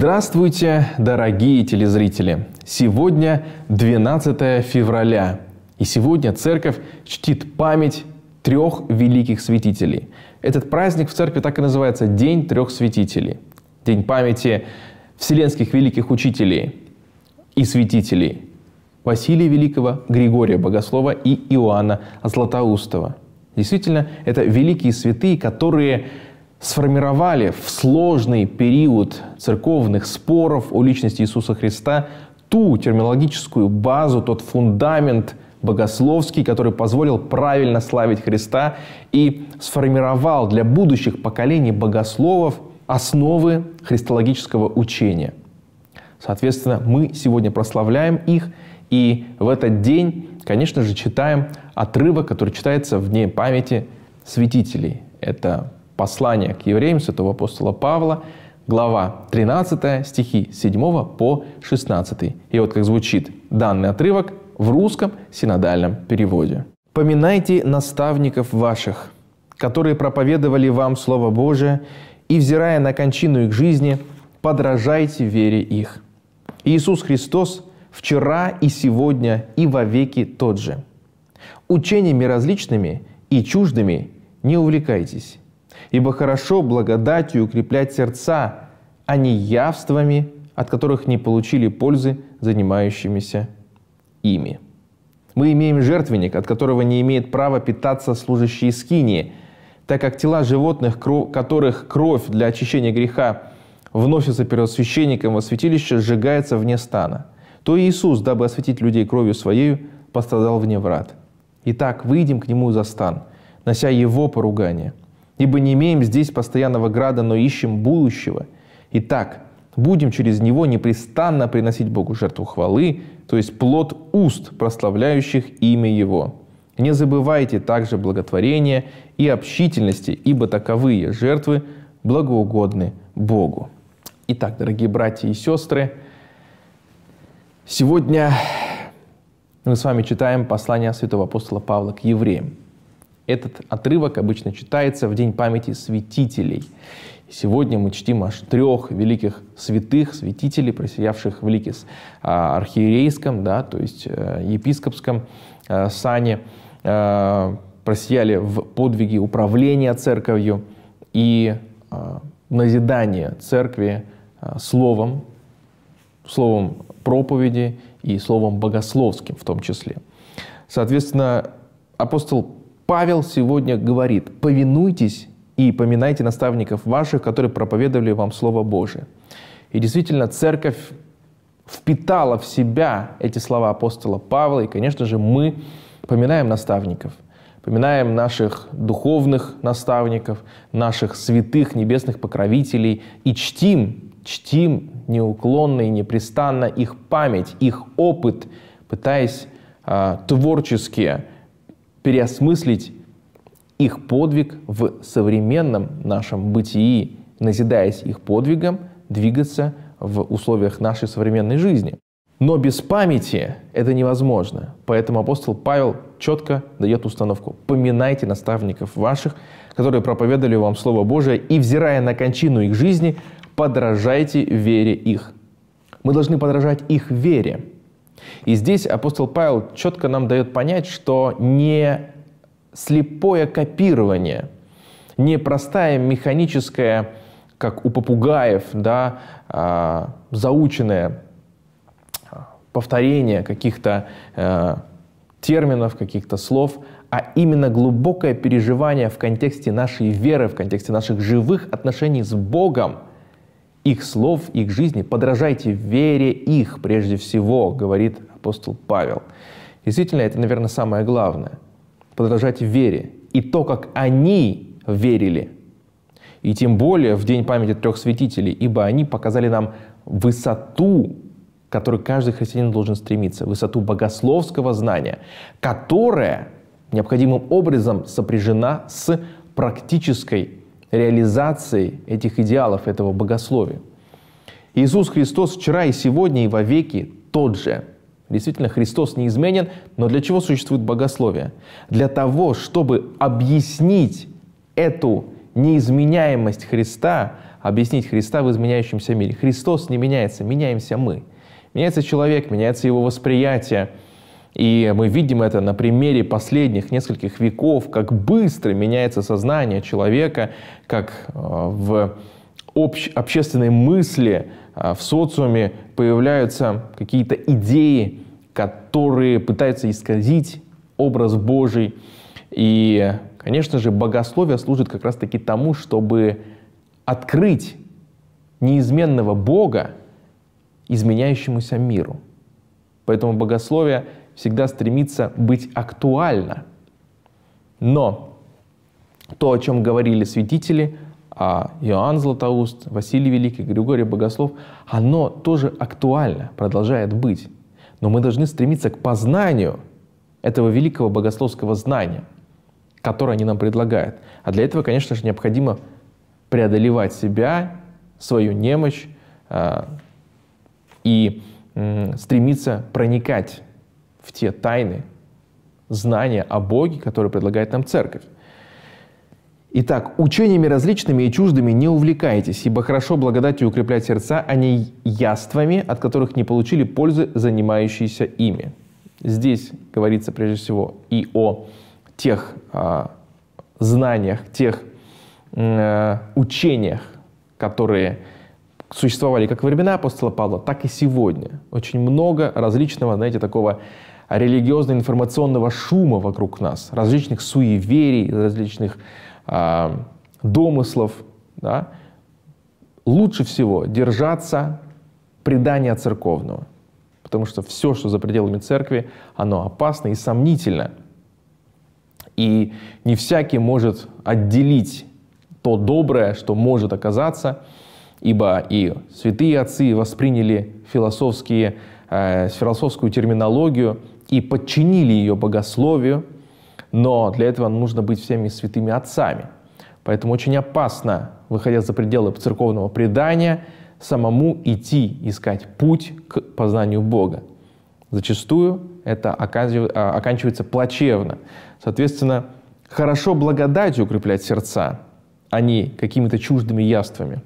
Здравствуйте, дорогие телезрители! Сегодня 12 февраля, и сегодня церковь чтит память трех великих святителей. Этот праздник в церкви так и называется День трех святителей. День памяти вселенских великих учителей и святителей Василия Великого, Григория Богослова и Иоанна Златоустова. Действительно, это великие святые, которые сформировали в сложный период церковных споров о личности Иисуса Христа ту терминологическую базу, тот фундамент богословский, который позволил правильно славить Христа и сформировал для будущих поколений богословов основы христологического учения. Соответственно, мы сегодня прославляем их и в этот день, конечно же, читаем отрывок, который читается в дне памяти святителей. Это послание к евреям святого апостола Павла, глава 13, стихи 7 по 16. И вот как звучит данный отрывок в русском синодальном переводе. «Поминайте наставников ваших, которые проповедовали вам Слово Божие, и, взирая на кончину их жизни, подражайте вере их. Иисус Христос вчера и сегодня и вовеки тот же. Учениями различными и чуждыми не увлекайтесь, Ибо хорошо благодатью укреплять сердца, а не явствами, от которых не получили пользы занимающимися ими. Мы имеем жертвенник, от которого не имеет права питаться служащие скинии, так как тела животных, которых кровь для очищения греха вносится первосвященником во святилище, сжигается вне стана. То Иисус, дабы осветить людей кровью Своею, пострадал вне врат. Итак, выйдем к Нему за стан, нося Его поругание – ибо не имеем здесь постоянного града, но ищем будущего. Итак, будем через него непрестанно приносить Богу жертву хвалы, то есть плод уст, прославляющих имя Его. Не забывайте также благотворения и общительности, ибо таковые жертвы благоугодны Богу. Итак, дорогие братья и сестры, сегодня мы с вами читаем послание святого апостола Павла к евреям – этот отрывок обычно читается в День памяти святителей. Сегодня мы чтим аж трех великих святых, святителей, просиявших в лике а, архиерейском, да, то есть э, епископском э, сане, э, просияли в подвиге управления церковью и назидания церкви словом, словом проповеди и словом богословским в том числе. Соответственно, апостол Павел сегодня говорит, повинуйтесь и поминайте наставников ваших, которые проповедовали вам Слово Божие. И действительно, церковь впитала в себя эти слова апостола Павла, и, конечно же, мы поминаем наставников, поминаем наших духовных наставников, наших святых небесных покровителей и чтим, чтим неуклонно и непрестанно их память, их опыт, пытаясь э, а, творчески переосмыслить их подвиг в современном нашем бытии, назидаясь их подвигом, двигаться в условиях нашей современной жизни. Но без памяти это невозможно. Поэтому апостол Павел четко дает установку. Поминайте наставников ваших, которые проповедовали вам Слово Божие, и, взирая на кончину их жизни, подражайте вере их. Мы должны подражать их вере. И здесь апостол Павел четко нам дает понять, что не слепое копирование, не простая механическая, как у попугаев, да, а, заученное а, повторение каких-то э, терминов, каких-то слов, а именно глубокое переживание в контексте нашей веры, в контексте наших живых отношений с Богом – их слов, их жизни, подражайте вере их прежде всего, говорит апостол Павел. Действительно, это, наверное, самое главное. Подражать вере. И то, как они верили. И тем более в День памяти трех святителей, ибо они показали нам высоту, к которой каждый христианин должен стремиться, высоту богословского знания, которая необходимым образом сопряжена с практической реализацией этих идеалов, этого богословия. Иисус Христос вчера и сегодня и вовеки тот же. Действительно, Христос неизменен, но для чего существует богословие? Для того, чтобы объяснить эту неизменяемость Христа, объяснить Христа в изменяющемся мире. Христос не меняется, меняемся мы. Меняется человек, меняется его восприятие – и мы видим это на примере последних нескольких веков, как быстро меняется сознание человека, как э, в общ, общественной мысли, э, в социуме появляются какие-то идеи, которые пытаются исказить образ Божий. И, конечно же, богословие служит как раз-таки тому, чтобы открыть неизменного Бога изменяющемуся миру. Поэтому богословие всегда стремится быть актуально. Но то, о чем говорили святители, а Иоанн Златоуст, Василий Великий, Григорий Богослов, оно тоже актуально, продолжает быть. Но мы должны стремиться к познанию этого великого богословского знания, которое они нам предлагают. А для этого, конечно же, необходимо преодолевать себя, свою немощь а, и стремиться проникать в те тайны, знания о Боге, которые предлагает нам Церковь. Итак, учениями различными и чуждыми не увлекайтесь, ибо хорошо благодатью укреплять сердца, а не яствами, от которых не получили пользы занимающиеся ими. Здесь говорится прежде всего и о тех а, знаниях, тех а, учениях, которые существовали как во времена апостола Павла, так и сегодня. Очень много различного, знаете, такого а религиозно-информационного шума вокруг нас, различных суеверий, различных э, домыслов, да, лучше всего держаться предания церковного. Потому что все, что за пределами церкви, оно опасно и сомнительно. И не всякий может отделить то доброе, что может оказаться, ибо и святые отцы восприняли философские, э, философскую терминологию и подчинили ее богословию, но для этого нужно быть всеми святыми отцами. Поэтому очень опасно, выходя за пределы церковного предания, самому идти искать путь к познанию Бога. Зачастую это а, оканчивается плачевно. Соответственно, хорошо благодать укреплять сердца, а не какими-то чуждыми яствами.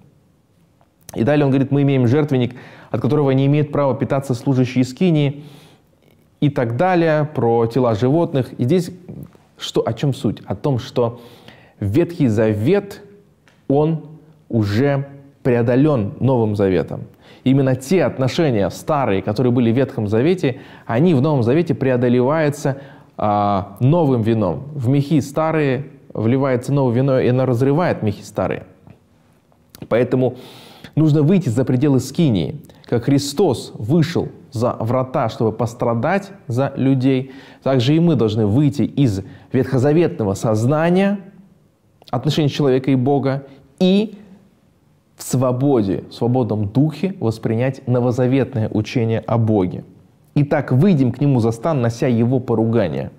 И далее он говорит, мы имеем жертвенник, от которого не имеет права питаться служащие скинии, и так далее, про тела животных. И здесь что, о чем суть? О том, что Ветхий Завет, он уже преодолен Новым Заветом. Именно те отношения старые, которые были в Ветхом Завете, они в Новом Завете преодолеваются э, новым вином. В мехи старые вливается новое вино, и оно разрывает мехи старые. Поэтому нужно выйти за пределы скинии. Как Христос вышел за врата, чтобы пострадать за людей, также и мы должны выйти из ветхозаветного сознания, отношения человека и Бога, и в свободе, в свободном духе воспринять новозаветное учение о Боге. И так выйдем к нему за стан, нося его поругание.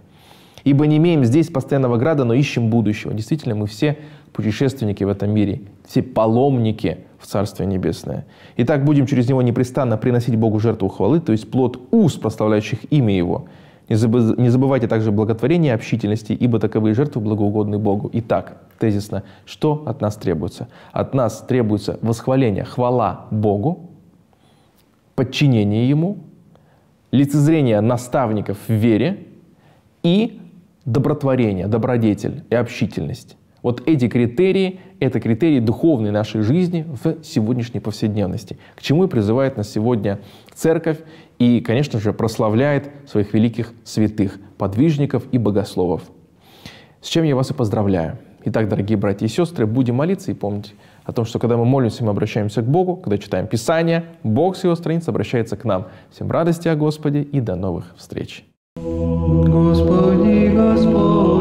Ибо не имеем здесь постоянного града, но ищем будущего. Действительно, мы все путешественники в этом мире, все паломники в Царствие Небесное. Итак, будем через него непрестанно приносить Богу жертву хвалы, то есть плод уст, прославляющих имя Его. Не, забы не забывайте также благотворения общительности, ибо таковые жертвы благоугодны Богу. Итак, тезисно, что от нас требуется? От нас требуется восхваление, хвала Богу, подчинение Ему, лицезрение наставников в вере и добротворение, добродетель и общительность. Вот эти критерии – это критерии духовной нашей жизни в сегодняшней повседневности, к чему и призывает нас сегодня церковь и, конечно же, прославляет своих великих святых, подвижников и богословов. С чем я вас и поздравляю. Итак, дорогие братья и сестры, будем молиться и помнить о том, что когда мы молимся, мы обращаемся к Богу, когда читаем Писание, Бог с его страниц обращается к нам. Всем радости о Господе и до новых встреч. Господи, Господи.